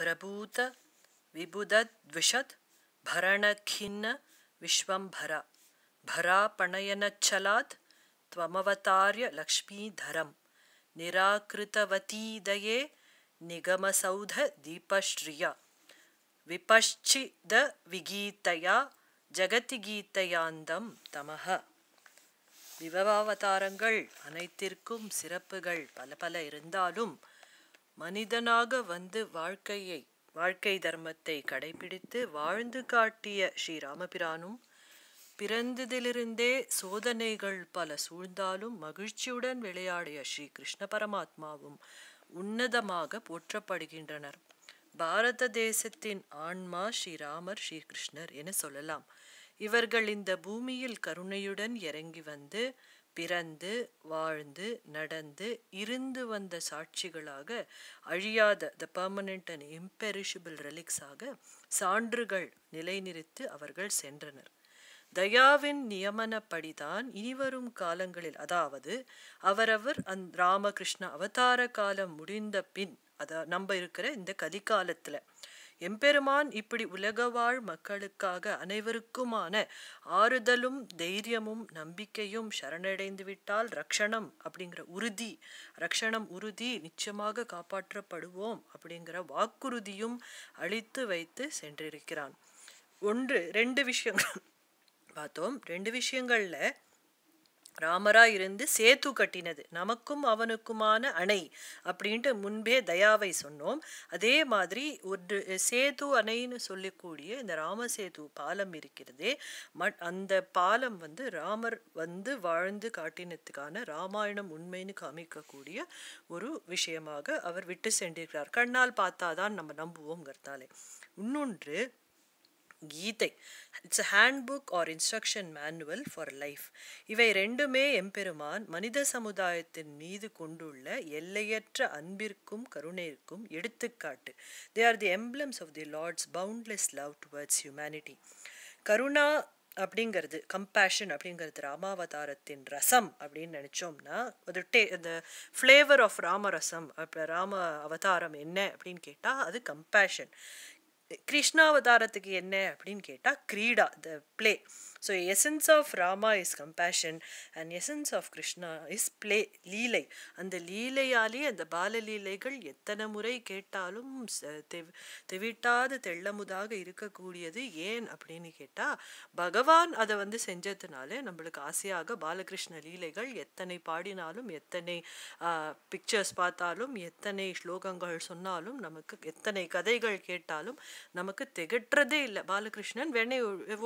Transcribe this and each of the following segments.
प्रभूत विबुदद्विषद् भरणखिन्न विश्वम्भर भरापणयनच्छलात् त्वमवतार्य लक्ष्मीधरं निराकृतवतीदये निगमसौध दीपश्रिया विपश्चिदविगीतया गीतयान्दं तमः विभवावतार पलपल सलपलु மனிதனாக வந்து வாழ்க்கையை வாழ்க்கை தர்மத்தை கடைபிடித்து வாழ்ந்து காட்டிய ஸ்ரீராமபிரானும் பிறந்ததிலிருந்தே சோதனைகள் பல சூழ்ந்தாலும் மகிழ்ச்சியுடன் விளையாடிய ஸ்ரீ கிருஷ்ண பரமாத்மாவும் உன்னதமாக போற்றப்படுகின்றனர் பாரத தேசத்தின் ஆன்மா ஸ்ரீராமர் ஸ்ரீகிருஷ்ணர் என சொல்லலாம் இவர்கள் இந்த பூமியில் கருணையுடன் இறங்கி வந்து பிறந்து வாழ்ந்து நடந்து இருந்து வந்த சாட்சிகளாக அழியாத த பர்மனண்ட் அண்ட் இம்பெரிஷபிள் ரிலிக்ஸாக சான்றுகள் நிலைநிறுத்து அவர்கள் சென்றனர் தயாவின் நியமனப்படிதான் இனிவரும் காலங்களில் அதாவது அவரவர் அந் ராமகிருஷ்ண அவதார காலம் முடிந்த பின் அத நம்ம இருக்கிற இந்த கலிகாலத்தில் எம்பெருமான் இப்படி உலகவாழ் மக்களுக்காக அனைவருக்குமான ஆறுதலும் தைரியமும் நம்பிக்கையும் சரணடைந்து விட்டால் ரக்ஷணம் அப்படிங்கிற உறுதி ரக்ஷணம் உறுதி நிச்சயமாக காப்பாற்றப்படுவோம் அப்படிங்கிற வாக்குறுதியும் அளித்து வைத்து சென்றிருக்கிறான் ஒன்று ரெண்டு விஷயங்கள் பார்த்தோம் ரெண்டு விஷயங்களில் ராமரா இருந்து சேத்து கட்டினது நமக்கும் அவனுக்குமான அணை அப்படின்ட்டு முன்பே தயாவை சொன்னோம் அதே மாதிரி ஒரு சேது அணைன்னு சொல்லக்கூடிய இந்த ராமசேது பாலம் இருக்கிறதே மட் அந்த பாலம் வந்து ராமர் வந்து வாழ்ந்து காட்டினத்துக்கான ராமாயணம் உண்மைன்னு காமிக்கக்கூடிய ஒரு விஷயமாக அவர் விட்டு சென்றிருக்கிறார் கண்ணால் பார்த்தாதான் நம்ம நம்புவோங்கிறதாலே இன்னொன்று Gita it's a handbook or instruction manual for life இவை ரெண்டுமே எம்பெருமான் மனித சமுதாயத்தின் மீது கொண்டுள்ள எல்லையற்ற அன்பிற்கும் கருணைக்கும் எடுத்துக்காட்டு they are the emblems of the lord's boundless love towards humanity கருணா அப்படிங்கிறது கம்பேஷன் அப்படிங்கிறது ராமாவதாரத்தின் ரசம் அப்படின்னு நினச்சோம்னா அது டே இந்த ஃப்ளேவர் ஆஃப் ராமரசம் அப்போ ராம அவதாரம் என்ன அப்படின்னு கேட்டால் அது கம்பேஷன் கிருஷ்ணாவதாரத்துக்கு என்ன அப்படின்னு கேட்டால் கிரீடா the play so essence of Rama is compassion and essence of Krishna is play லீலை அந்த லீலையாலே அந்த பாலலீலைகள் எத்தனை முறை கேட்டாலும் தெவிட்டாது தெள்ளமுதாக இருக்கக்கூடியது ஏன் அப்படின்னு கேட்டால் பகவான் அதை வந்து செஞ்சதுனால நம்மளுக்கு ஆசையாக பாலகிருஷ்ண லீலைகள் எத்தனை பாடினாலும் எத்தனை பிக்சர்ஸ் பார்த்தாலும் எத்தனை ஸ்லோகங்கள் சொன்னாலும் நமக்கு எத்தனை கதைகள் கேட்டாலும் நமக்கு திகட்டுறதே இல்லை பாலகிருஷ்ணன் வேணே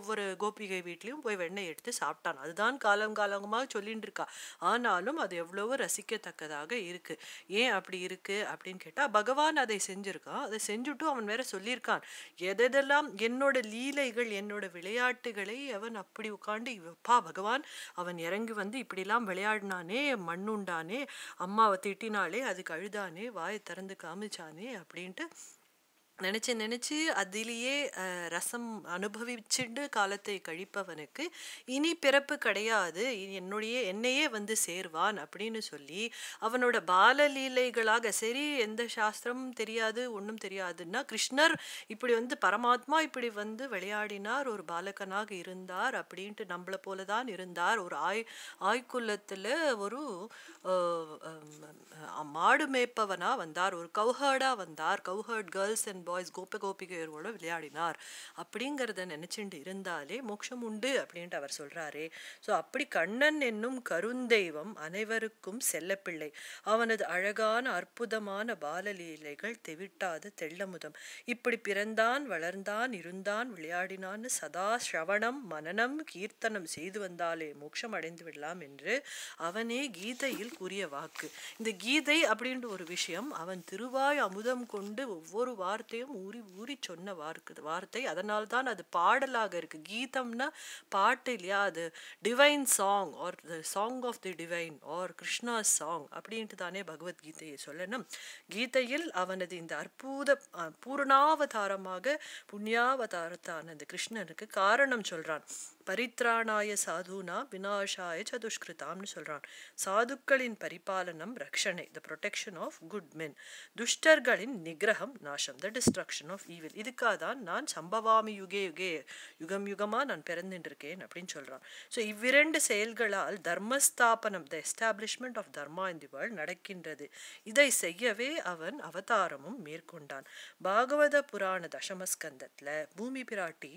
ஒவ்வொரு கோபிகை வீட்டு வீட்லேயும் போய் வெண்ணெய் எடுத்து சாப்பிட்டான் அதுதான் காலம் காலமாக சொல்லிட்டு இருக்கா ஆனாலும் அது எவ்வளவோ ரசிக்கத்தக்கதாக இருக்குது ஏன் அப்படி இருக்குது அப்படின்னு கேட்டால் பகவான் அதை செஞ்சுருக்கான் அதை செஞ்சுட்டு அவன் வேற சொல்லியிருக்கான் எதெல்லாம் என்னோட லீலைகள் என்னோட விளையாட்டுகளை அவன் அப்படி உட்காந்து அப்பா பகவான் அவன் இறங்கி வந்து இப்படிலாம் விளையாடினானே மண்ணுண்டானே அம்மாவை திட்டினாலே அதுக்கு அழுதானே வாயை திறந்து காமிச்சானே அப்படின்ட்டு நினச்சி நினச்சி அதிலேயே ரசம் அனுபவிச்சுட்டு காலத்தை கழிப்பவனுக்கு இனி பிறப்பு கிடையாது என்னுடைய என்னையே வந்து சேர்வான் அப்படின்னு சொல்லி அவனோட பாலலீலைகளாக சரி எந்த சாஸ்திரமும் தெரியாது ஒன்றும் தெரியாதுன்னா கிருஷ்ணர் இப்படி வந்து பரமாத்மா இப்படி வந்து விளையாடினார் ஒரு பாலகனாக இருந்தார் அப்படின்ட்டு நம்மளை போல தான் இருந்தார் ஒரு ஆய் ஆய்குலத்தில் ஒரு மாடு மேய்ப்பவனாக வந்தார் ஒரு கவுஹர்டாக வந்தார் கவுஹர்ட் கேர்ள்ஸ் அண்ட் பாய்ஸ் கோப கோபிகையரோட விளையாடினார் அப்படிங்கிறத நினைச்சுட்டு இருந்தாலே மோட்சம் உண்டு அப்படின்ட்டு அவர் சொல்றாரு ஸோ அப்படி கண்ணன் என்னும் கருந்தெய்வம் அனைவருக்கும் செல்லப்பிள்ளை அவனது அழகான அற்புதமான பாலலீலைகள் தெவிட்டாது தெள்ளமுதம் இப்படி பிறந்தான் வளர்ந்தான் இருந்தான் விளையாடினான்னு சதா சிரவணம் மனநம் கீர்த்தனம் செய்து வந்தாலே மோட்சம் அடைந்து விடலாம் என்று அவனே கீதையில் கூறிய வாக்கு இந்த கீதை அப்படின்ற ஒரு விஷயம் அவன் திருவாய் அமுதம் கொண்டு ஒவ்வொரு வார்த்தையும் எல்லாரையும் ஊறி ஊறி சொன்ன வார்க்குது வார்த்தை அதனால் தான் அது பாடலாக இருக்குது கீதம்னா பாட்டு இல்லையா அது divine song or the song of the divine or Krishna song அப்படின்ட்டு தானே பகவத்கீதையை சொல்லணும் கீதையில் அவனது இந்த அற்புத பூரணாவதாரமாக புண்ணியாவதாரத்தான அந்த கிருஷ்ணனுக்கு காரணம் சொல்கிறான் பரித்ராணாய சாதுனா வினாஷாய சதுஷ்கிருதாம்னு சொல்கிறான் சாதுக்களின் பரிபாலனம் ரக்ஷனை the protection of good men துஷ்டர்களின் நிகிரகம் நாசம் த டிஸ்ட்ரக்ஷன் ஆஃப் ஈவில் இதுக்காக தான் நான் சம்பவாமி யுகே யுகே யுகம் யுகமாக நான் பிறந்துட்டுருக்கேன் அப்படின்னு சொல்கிறான் ஸோ இவ்விரண்டு செயல்களால் தர்மஸ்தாபனம் the establishment of dharma in world நடக்கின்றது இதை செய்யவே அவன் அவதாரமும் மேற்கொண்டான் பாகவத புராண தசமஸ்கந்தத்தில் பூமி பிராட்டி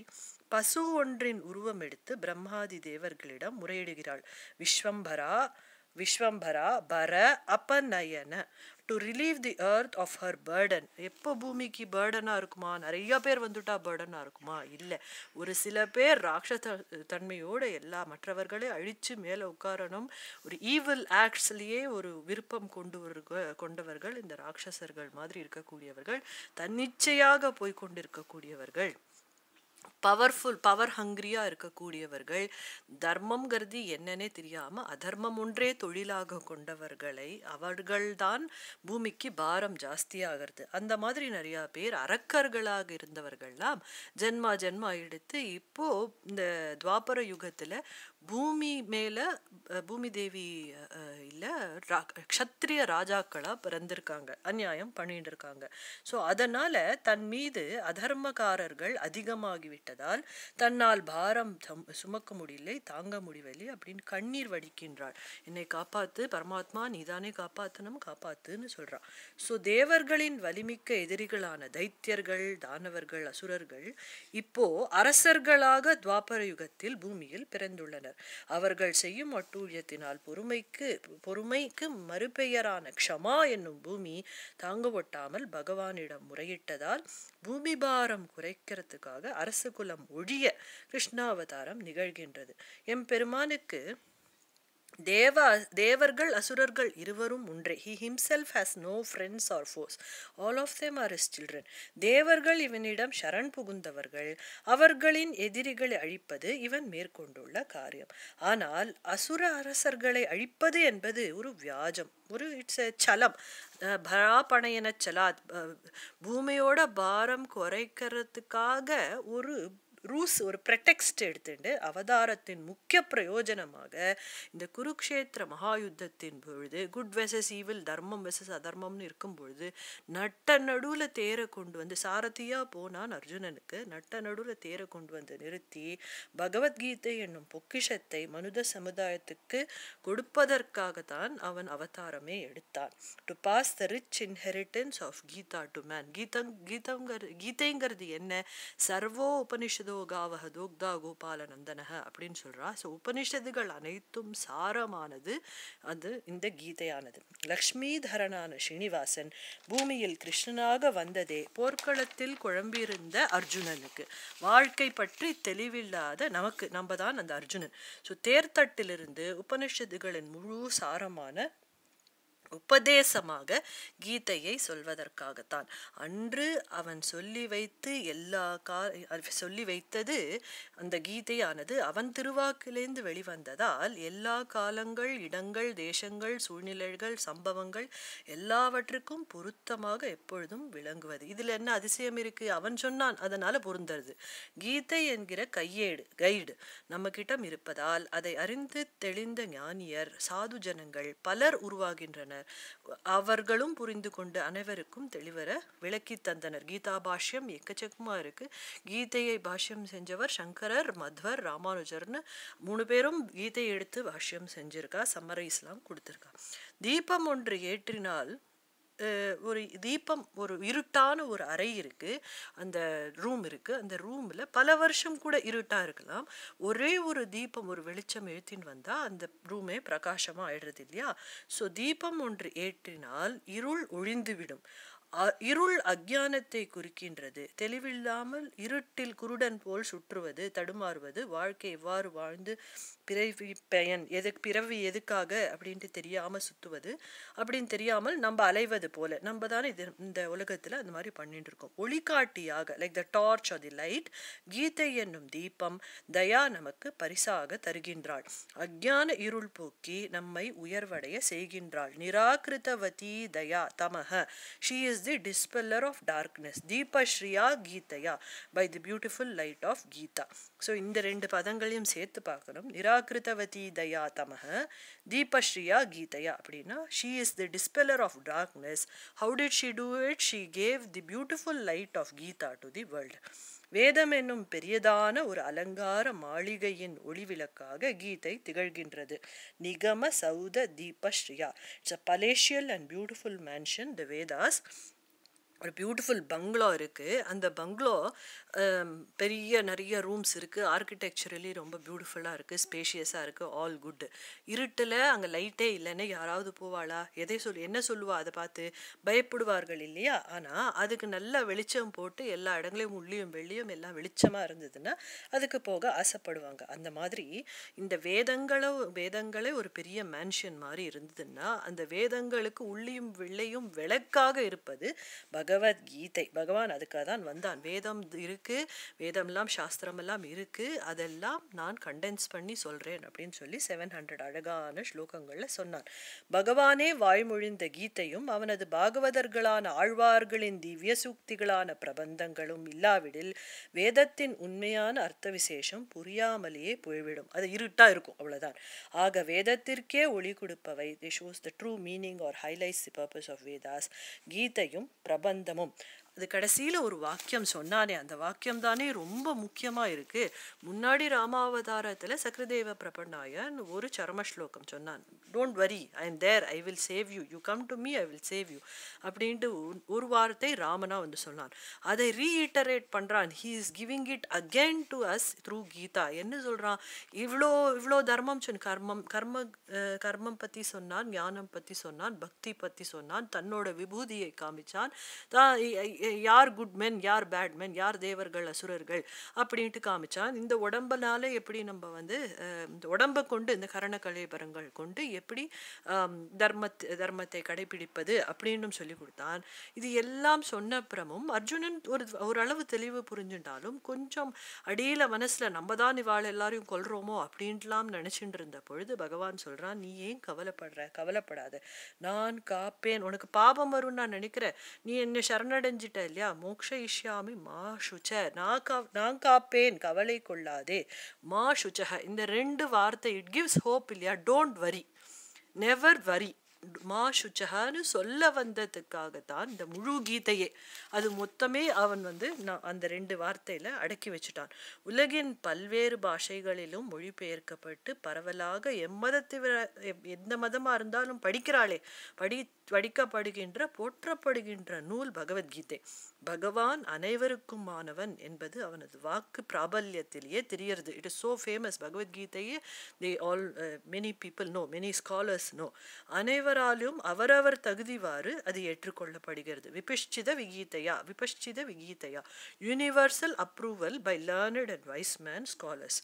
பசு ஒன்றின் உருவம் எடுத்து பிரம்மாதி தேவர்களிடம் முறையிடுகிறாள் விஸ்வம்பரா விஸ்வம்பரா பர நயன டு ரிலீவ் தி அர்த் ஆஃப் ஹர் பேர்டன் எப்போ பூமிக்கு பேர்டனாக இருக்குமா நிறைய பேர் வந்துட்டா பேர்டனாக இருக்குமா இல்லை ஒரு சில பேர் ராட்சச தன்மையோடு எல்லா மற்றவர்களை அழித்து மேலே உட்காரணும் ஒரு ஈவில் ஆக்ட்ஸ்லேயே ஒரு விருப்பம் கொண்டு கொண்டவர்கள் இந்த ராட்சசர்கள் மாதிரி இருக்கக்கூடியவர்கள் தன்னிச்சையாக போய் கொண்டிருக்கக்கூடியவர்கள் பவர்ஃபுல் பவர் ஹங்கிரியாக இருக்கக்கூடியவர்கள் தர்மங்கிறது என்னன்னே தெரியாமல் அதர்மம் ஒன்றே தொழிலாக கொண்டவர்களை அவர்கள்தான் பூமிக்கு பாரம் ஜாஸ்தியாகிறது அந்த மாதிரி நிறையா பேர் அரக்கர்களாக இருந்தவர்கள்லாம் ஜென்மா ஜென்மா எடுத்து இப்போது இந்த துவாபர யுகத்தில் பூமி மேலே பூமி தேவி இல்லை ரா க்ஷத்ரிய ராஜாக்களாக பிறந்திருக்காங்க அநியாயம் பண்ணிட்டு இருக்காங்க ஸோ அதனால் தன் மீது அதர்மக்காரர்கள் அதிகமாகிவிட்டது விட்டதால் தன்னால் பாரம் சுமக்க முடியலை தாங்க முடியவில்லை அப்படின்னு கண்ணீர் வடிக்கின்றாள் என்னை காப்பாத்து பரமாத்மா நீதானே காப்பாத்தணும் காப்பாத்துன்னு சொல்றான் ஸோ தேவர்களின் வலிமிக்க எதிரிகளான தைத்தியர்கள் தானவர்கள் அசுரர்கள் இப்போ அரசர்களாக துவாபர யுகத்தில் பூமியில் பிறந்துள்ளனர் அவர்கள் செய்யும் அட்டூழியத்தினால் பொறுமைக்கு பொறுமைக்கு மறுபெயரான க்ஷமா என்னும் பூமி தாங்க ஒட்டாமல் பகவானிடம் முறையிட்டதால் பூமி பாரம் குறைக்கிறதுக்காக அரசு குலம் ஒழிய கிருஷ்ணாவதாரம் நிகழ்கின்றது எம்பெருமானுக்கு தேவ தேவர்கள் அசுரர்கள் இருவரும் ஒன்றே he himself has no friends or foes all of them are his children தேவர்கள் இவனிடம் சரண் புகுந்தவர்கள் அவர்களின் எதிரிகளை அழிப்பது இவன் மேற்கொண்டுள்ள காரியம் ஆனால் அசுர அரசர்களை அழிப்பது என்பது ஒரு வியாஜம் ஒரு இட்ஸ் எ சலம் பராபணையன சலாத் பூமியோட பாரம் குறைக்கிறதுக்காக ஒரு ரூஸ் ஒரு ப்ரெட்டெக்ஸ்ட் எடுத்துட்டு அவதாரத்தின் முக்கிய பிரயோஜனமாக இந்த குருக்ஷேத்திர மகாயுத்தத்தின் பொழுது குட் வெசஸ் ஈவில் தர்மம் வெசஸ் அதர்மம்னு இருக்கும் பொழுது நட்ட நடுவில் தேரை கொண்டு வந்து சாரதியாக போனான் அர்ஜுனனுக்கு நட்ட நடுவில் தேரை கொண்டு வந்து நிறுத்தி பகவத்கீதை என்னும் பொக்கிஷத்தை மனுத சமுதாயத்துக்கு கொடுப்பதற்காகத்தான் அவன் அவதாரமே எடுத்தான் to pass the rich inheritance of Gita to man கீதங் கீதங்கிற கீதைங்கிறது என்ன சர்வோ உபனிஷதோ சாதோ காவக தோக்தா கோபால நந்தனக அப்படின்னு சொல்கிறா ஸோ உபனிஷத்துகள் அனைத்தும் சாரமானது அது இந்த கீதையானது தரனான ஸ்ரீனிவாசன் பூமியில் கிருஷ்ணனாக வந்ததே போர்க்களத்தில் குழம்பியிருந்த அர்ஜுனனுக்கு வாழ்க்கை பற்றி தெளிவில்லாத நமக்கு நம்ம தான் அந்த அர்ஜுனன் ஸோ தேர்தட்டிலிருந்து உபனிஷத்துகளின் முழு சாரமான உபதேசமாக கீதையை சொல்வதற்காகத்தான் அன்று அவன் சொல்லி வைத்து எல்லா கா சொல்லி வைத்தது அந்த கீதையானது அவன் திருவாக்கிலிருந்து வெளிவந்ததால் எல்லா காலங்கள் இடங்கள் தேசங்கள் சூழ்நிலைகள் சம்பவங்கள் எல்லாவற்றுக்கும் பொருத்தமாக எப்பொழுதும் விளங்குவது இதில் என்ன அதிசயம் இருக்கு அவன் சொன்னான் அதனால பொருந்தது கீதை என்கிற கையேடு கைடு நம்ம கிட்டம் இருப்பதால் அதை அறிந்து தெளிந்த ஞானியர் சாது ஜனங்கள் பலர் உருவாகின்றனர் அவர்களும் புரிந்து கொண்டு அனைவருக்கும் தெளிவர விளக்கி தந்தனர் கீதா பாஷ்யம் எக்கச்சக்கமாக இருக்குது கீதையை பாஷ்யம் செஞ்சவர் சங்கரர் மத்வர் ராமானுஜர்னு மூணு பேரும் கீதையை எடுத்து பாஷ்யம் செஞ்சுருக்கா சம்மரைஸ்லாம் கொடுத்துருக்கா தீபம் ஒன்று ஏற்றினால் ஒரு தீபம் ஒரு இருட்டான ஒரு அறை இருக்குது அந்த ரூம் இருக்குது அந்த ரூமில் பல வருஷம் கூட இருட்டாக இருக்கலாம் ஒரே ஒரு தீபம் ஒரு வெளிச்சம் எழுத்தின்னு வந்தால் அந்த ரூமே பிரகாசமாக ஆயிடுறது இல்லையா ஸோ தீபம் ஒன்று ஏற்றினால் இருள் ஒழிந்துவிடும் இருள் அக்ஞானத்தை குறிக்கின்றது தெளிவில்லாமல் இருட்டில் குருடன் போல் சுற்றுவது தடுமாறுவது வாழ்க்கை எவ்வாறு வாழ்ந்து பிறவி பயன் எது பிறவி எதுக்காக அப்படின்ட்டு தெரியாமல் சுற்றுவது அப்படின்னு தெரியாமல் நம்ம அலைவது போல நம்ம தானே இது இந்த உலகத்தில் அந்த மாதிரி பண்ணிட்டு இருக்கோம் ஒளிக்காட்டியாக like the torch or the light Gita என்னும் தீபம் தயா நமக்கு பரிசாக தருகின்றாள் அக்ஞான இருள் போக்கி நம்மை உயர்வடைய செய்கின்றாள் நிராகிருதவதி தயா தமக she is the dispeller of darkness darkness. கீதையா by the beautiful light of Gita so இந்த ரெண்டு பதங்களையும் சேர்த்து பார்க்கணும் நிராகிருதவதி தயா தமக தீபஸ்ரீயா கீதையா அப்படின்னா she is the dispeller of darkness how did she do it she gave the beautiful light of Gita to the world வேதம் என்னும் பெரியதான ஒரு அலங்கார மாளிகையின் ஒளிவிளக்காக கீதை திகழ்கின்றது நிகம சௌத தீபஸ்ரீயா it's a palatial and beautiful mansion the Vedas ஒரு பியூட்டிஃபுல் பங்களோ இருக்குது அந்த பங்களோ பெரிய நிறைய ரூம்ஸ் இருக்குது ஆர்கிடெக்சரலி ரொம்ப பியூட்டிஃபுல்லாக இருக்குது ஸ்பேஷியஸாக இருக்குது ஆல் குட் இருட்டில் அங்கே லைட்டே இல்லைன்னு யாராவது போவாளா எதை சொல் என்ன சொல்லுவா அதை பார்த்து பயப்படுவார்கள் இல்லையா ஆனால் அதுக்கு நல்லா வெளிச்சம் போட்டு எல்லா இடங்களையும் உள்ளியும் வெள்ளியும் எல்லாம் வெளிச்சமாக இருந்ததுன்னா அதுக்கு போக ஆசைப்படுவாங்க அந்த மாதிரி இந்த வேதங்களோ வேதங்களே ஒரு பெரிய மேன்ஷன் மாதிரி இருந்ததுன்னா அந்த வேதங்களுக்கு உள்ளியும் வெள்ளையும் விளக்காக இருப்பது பக பகவத்கீதை பகவான் அதுக்காக தான் வந்தான் வேதம் இருக்குது வேதம்லாம் சாஸ்திரமெல்லாம் இருக்குது அதெல்லாம் நான் கண்டென்ஸ் பண்ணி சொல்கிறேன் அப்படின்னு சொல்லி செவன் ஹண்ட்ரட் அழகான ஸ்லோகங்களில் சொன்னான் பகவானே வாய்மொழிந்த கீதையும் அவனது பாகவதர்களான ஆழ்வார்களின் திவ்ய சூக்திகளான பிரபந்தங்களும் இல்லாவிடில் வேதத்தின் உண்மையான அர்த்த விசேஷம் புரியாமலேயே போய்விடும் அது இருட்டாக இருக்கும் அவ்வளோதான் ஆக வேதத்திற்கே ஒளி கொடுப்பவை the shows the true meaning or highlights the purpose of Vedas கீதையும் பிரபந்த んだもん அது கடைசியில் ஒரு வாக்கியம் சொன்னானே அந்த வாக்கியம் தானே ரொம்ப முக்கியமாக இருக்குது முன்னாடி ராமாவதாரத்தில் சக்கரதேவ பிரபநாயன் ஒரு சரம ஸ்லோகம் சொன்னான் don't worry I am there I will save you you come to me I will save you அப்படின்ட்டு ஒரு வாரத்தை ராமனாக வந்து சொன்னான் அதை ரீஇட்டரேட் பண்ணுறான் he is giving it again to us through Gita என்ன சொல்கிறான் இவ்வளோ இவ்வளோ தர்மம் சொன்ன கர்மம் கர்ம கர்மம் பற்றி சொன்னான் ஞானம் பற்றி சொன்னான் பக்தி பற்றி சொன்னான் தன்னோட விபூதியை காமிச்சான் தான் யார் குட் மென் யார் பேட் மென் யார் தேவர்கள் அசுரர்கள் அப்படின்ட்டு காமிச்சான் இந்த உடம்பனால எப்படி நம்ம வந்து இந்த உடம்பை கொண்டு இந்த கரண கலைபரங்கள் கொண்டு எப்படி தர்மத் தர்மத்தை கடைபிடிப்பது அப்படின்னு சொல்லி கொடுத்தான் இது எல்லாம் சொன்ன அப்புறமும் அர்ஜுனன் ஒரு ஓரளவு தெளிவு புரிஞ்சுட்டாலும் கொஞ்சம் அடியில் மனசில் நம்ம தான் இவாள் எல்லாரையும் கொல்றோமோ அப்படின்ட்டுலாம் நினச்சிட்டு இருந்த பொழுது பகவான் சொல்கிறான் நீ ஏன் கவலைப்படுற கவலைப்படாத நான் காப்பேன் உனக்கு பாபம் வரும்னு நான் நினைக்கிறேன் நீ என்னை சரணடைஞ்சிட்டு சொல்லிட்டேன் இல்லையா மோக்ஷ இஷ்யாமி மா சுச்ச நான் கா நான் காப்பேன் கவலை கொள்ளாதே மா சுச்சக இந்த ரெண்டு வார்த்தை இட் கிவ்ஸ் ஹோப் இல்லையா டோன்ட் வரி நெவர் வரி மா சுச்சகான்னு சொல்ல வந்ததுக்காகத்தான் இந்த முழு கீதையே அது மொத்தமே அவன் வந்து நான் அந்த ரெண்டு வார்த்தையில் அடக்கி வச்சுட்டான் உலகின் பல்வேறு பாஷைகளிலும் மொழிபெயர்க்கப்பட்டு பரவலாக எம்மதத்திவர எந்த மதமாக இருந்தாலும் படிக்கிறாளே படி படிக்கப்படுகின்ற போற்றப்படுகின்ற நூல் பகவத்கீதை பகவான் அனைவருக்குமானவன் என்பது அவனது வாக்கு பிராபல்யத்திலேயே தெரியறது இட் இஸ் ஸோ ஃபேமஸ் பகவத்கீதையே the all many people know many scholars know அனைவர் அவரவராலும் அவரவர் தகுதிவாறு அது ஏற்றுக்கொள்ளப்படுகிறது விபிஷ்சித விகீதையா விபிஷ்சித விகீதையா universal approval by learned and wise man scholars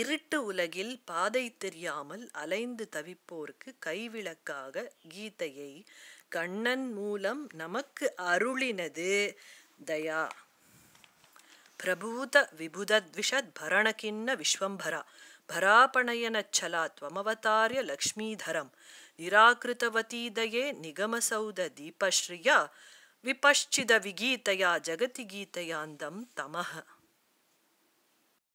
இருட்டு உலகில் பாதை தெரியாமல் அலைந்து தவிப்போருக்கு கைவிளக்காக கீதையை கண்ணன் மூலம் நமக்கு அருளினது தயா பிரபூத விபுதத்விஷத் பரணகின்ன விஸ்வம்பரா பராபணயன சலா துவமவதாரிய லக்ஷ்மீதரம் निराकृतवतीदये निगमसौदीपश्रिय विपश्चिदविगीतया जगति गीतयान्दं तमः